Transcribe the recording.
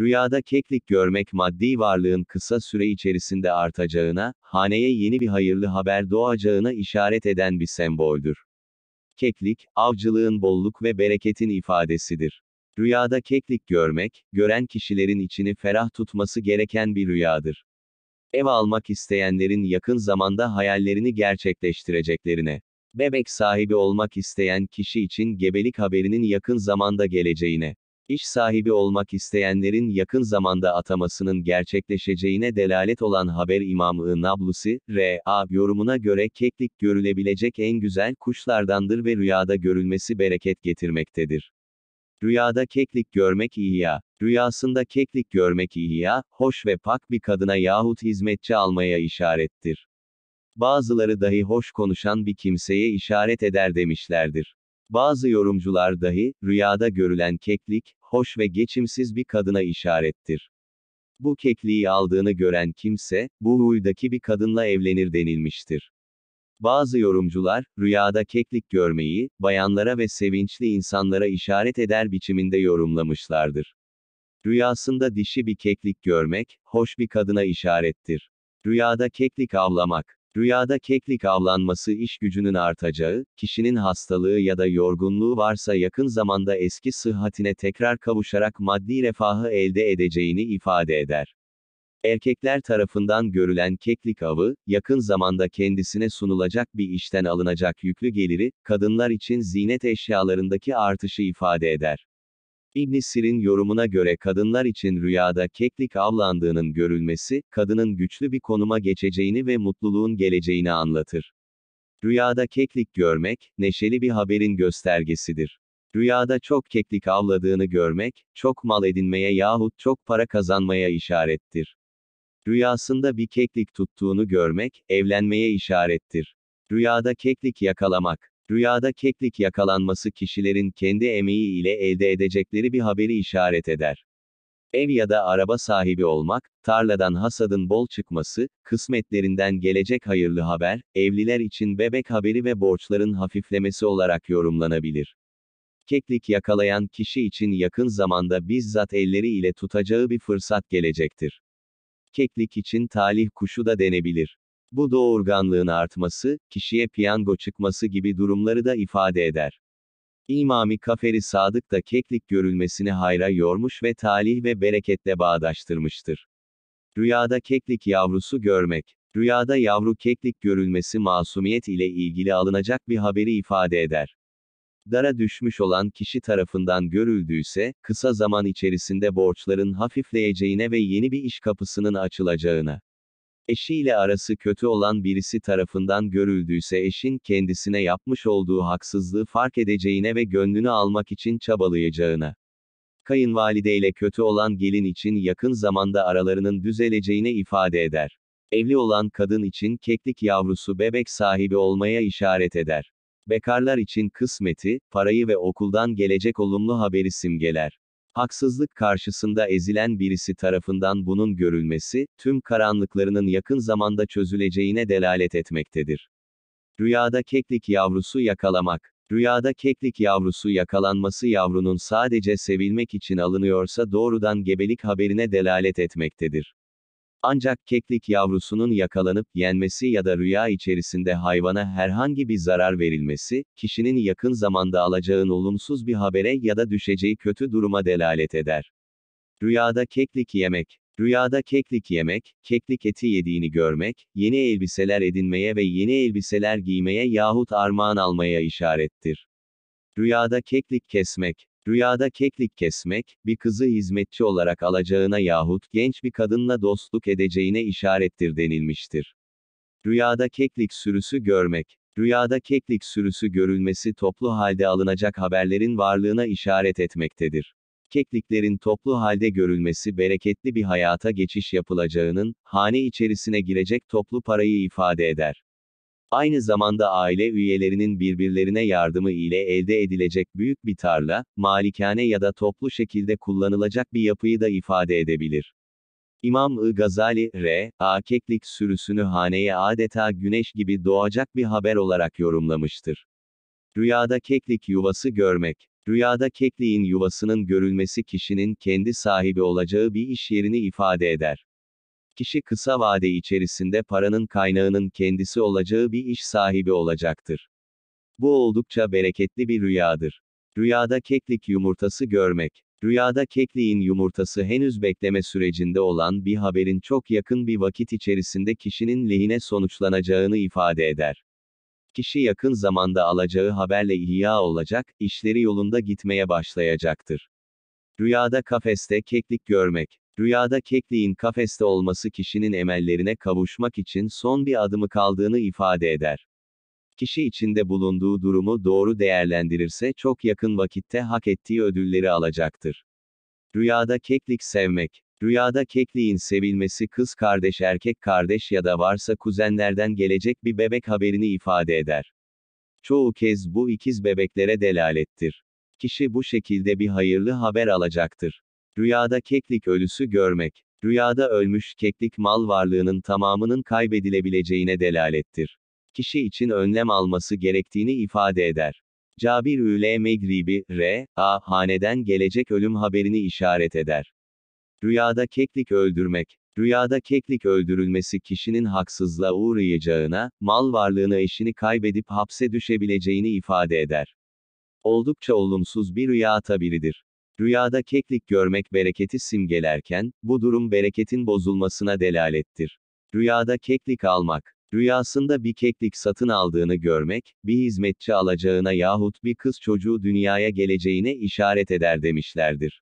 Rüyada keklik görmek maddi varlığın kısa süre içerisinde artacağına, haneye yeni bir hayırlı haber doğacağına işaret eden bir semboldür. Keklik, avcılığın bolluk ve bereketin ifadesidir. Rüyada keklik görmek, gören kişilerin içini ferah tutması gereken bir rüyadır. Ev almak isteyenlerin yakın zamanda hayallerini gerçekleştireceklerine, bebek sahibi olmak isteyen kişi için gebelik haberinin yakın zamanda geleceğine, İş sahibi olmak isteyenlerin yakın zamanda atamasının gerçekleşeceğine delalet olan haber imamı Nablusi, R.A. yorumuna göre keklik görülebilecek en güzel kuşlardandır ve rüyada görülmesi bereket getirmektedir. Rüyada keklik görmek ihya. Rüyasında keklik görmek ihya, hoş ve pak bir kadına yahut hizmetçi almaya işarettir. Bazıları dahi hoş konuşan bir kimseye işaret eder demişlerdir. Bazı yorumcular dahi, rüyada görülen keklik, hoş ve geçimsiz bir kadına işarettir. Bu kekliği aldığını gören kimse, bu huydaki bir kadınla evlenir denilmiştir. Bazı yorumcular, rüyada keklik görmeyi, bayanlara ve sevinçli insanlara işaret eder biçiminde yorumlamışlardır. Rüyasında dişi bir keklik görmek, hoş bir kadına işarettir. Rüyada keklik avlamak, Rüyada keklik avlanması iş gücünün artacağı, kişinin hastalığı ya da yorgunluğu varsa yakın zamanda eski sıhhatine tekrar kavuşarak maddi refahı elde edeceğini ifade eder. Erkekler tarafından görülen keklik avı, yakın zamanda kendisine sunulacak bir işten alınacak yüklü geliri, kadınlar için zinet eşyalarındaki artışı ifade eder. İbn Sir'in yorumuna göre kadınlar için rüyada keklik avlandığının görülmesi, kadının güçlü bir konuma geçeceğini ve mutluluğun geleceğini anlatır. Rüyada keklik görmek, neşeli bir haberin göstergesidir. Rüyada çok keklik avladığını görmek, çok mal edinmeye yahut çok para kazanmaya işarettir. Rüyasında bir keklik tuttuğunu görmek, evlenmeye işarettir. Rüyada keklik yakalamak, Rüyada keklik yakalanması kişilerin kendi emeği ile elde edecekleri bir haberi işaret eder. Ev ya da araba sahibi olmak, tarladan hasadın bol çıkması, kısmetlerinden gelecek hayırlı haber, evliler için bebek haberi ve borçların hafiflemesi olarak yorumlanabilir. Keklik yakalayan kişi için yakın zamanda bizzat elleri ile tutacağı bir fırsat gelecektir. Keklik için talih kuşu da denebilir. Bu doğurganlığın artması, kişiye piyango çıkması gibi durumları da ifade eder. İmami Kaferi Sadık da keklik görülmesini hayra yormuş ve talih ve bereketle bağdaştırmıştır. Rüyada keklik yavrusu görmek. Rüyada yavru keklik görülmesi masumiyet ile ilgili alınacak bir haberi ifade eder. Dara düşmüş olan kişi tarafından görüldüyse, kısa zaman içerisinde borçların hafifleyeceğine ve yeni bir iş kapısının açılacağına Eşiyle arası kötü olan birisi tarafından görüldüyse eşin kendisine yapmış olduğu haksızlığı fark edeceğine ve gönlünü almak için çabalayacağına. kayınvalide ile kötü olan gelin için yakın zamanda aralarının düzeleceğine ifade eder. Evli olan kadın için keklik yavrusu bebek sahibi olmaya işaret eder. Bekarlar için kısmeti, parayı ve okuldan gelecek olumlu haberi simgeler. Haksızlık karşısında ezilen birisi tarafından bunun görülmesi, tüm karanlıklarının yakın zamanda çözüleceğine delalet etmektedir. Rüyada keklik yavrusu yakalamak. Rüyada keklik yavrusu yakalanması yavrunun sadece sevilmek için alınıyorsa doğrudan gebelik haberine delalet etmektedir. Ancak keklik yavrusunun yakalanıp yenmesi ya da rüya içerisinde hayvana herhangi bir zarar verilmesi, kişinin yakın zamanda alacağın olumsuz bir habere ya da düşeceği kötü duruma delalet eder. Rüyada keklik yemek Rüyada keklik yemek, keklik eti yediğini görmek, yeni elbiseler edinmeye ve yeni elbiseler giymeye yahut armağan almaya işarettir. Rüyada keklik kesmek Rüyada keklik kesmek, bir kızı hizmetçi olarak alacağına yahut genç bir kadınla dostluk edeceğine işarettir denilmiştir. Rüyada keklik sürüsü görmek. Rüyada keklik sürüsü görülmesi toplu halde alınacak haberlerin varlığına işaret etmektedir. Kekliklerin toplu halde görülmesi bereketli bir hayata geçiş yapılacağının, hane içerisine girecek toplu parayı ifade eder. Aynı zamanda aile üyelerinin birbirlerine yardımı ile elde edilecek büyük bir tarla, malikane ya da toplu şekilde kullanılacak bir yapıyı da ifade edebilir. İmam-ı Gazali, R. Akeklik sürüsünü haneye adeta güneş gibi doğacak bir haber olarak yorumlamıştır. Rüyada keklik yuvası görmek. Rüyada kekliğin yuvasının görülmesi kişinin kendi sahibi olacağı bir iş yerini ifade eder kişi kısa vade içerisinde paranın kaynağının kendisi olacağı bir iş sahibi olacaktır. Bu oldukça bereketli bir rüyadır. Rüyada keklik yumurtası görmek. Rüyada kekliğin yumurtası henüz bekleme sürecinde olan bir haberin çok yakın bir vakit içerisinde kişinin lehine sonuçlanacağını ifade eder. Kişi yakın zamanda alacağı haberle ihya olacak, işleri yolunda gitmeye başlayacaktır. Rüyada kafeste keklik görmek. Rüyada kekliğin kafeste olması kişinin emellerine kavuşmak için son bir adımı kaldığını ifade eder. Kişi içinde bulunduğu durumu doğru değerlendirirse çok yakın vakitte hak ettiği ödülleri alacaktır. Rüyada keklik sevmek. Rüyada kekliğin sevilmesi kız kardeş erkek kardeş ya da varsa kuzenlerden gelecek bir bebek haberini ifade eder. Çoğu kez bu ikiz bebeklere delalettir. Kişi bu şekilde bir hayırlı haber alacaktır. Rüyada keklik ölüsü görmek, rüyada ölmüş keklik mal varlığının tamamının kaybedilebileceğine delalettir. Kişi için önlem alması gerektiğini ifade eder. Cabir üle Megribi, R. A. Haneden gelecek ölüm haberini işaret eder. Rüyada keklik öldürmek, Rüyada keklik öldürülmesi kişinin haksızlığa uğrayacağına, mal varlığını eşini kaybedip hapse düşebileceğini ifade eder. Oldukça olumsuz bir rüya tabiridir. Rüyada keklik görmek bereketi simgelerken, bu durum bereketin bozulmasına delalettir. Rüyada keklik almak. Rüyasında bir keklik satın aldığını görmek, bir hizmetçi alacağına yahut bir kız çocuğu dünyaya geleceğine işaret eder demişlerdir.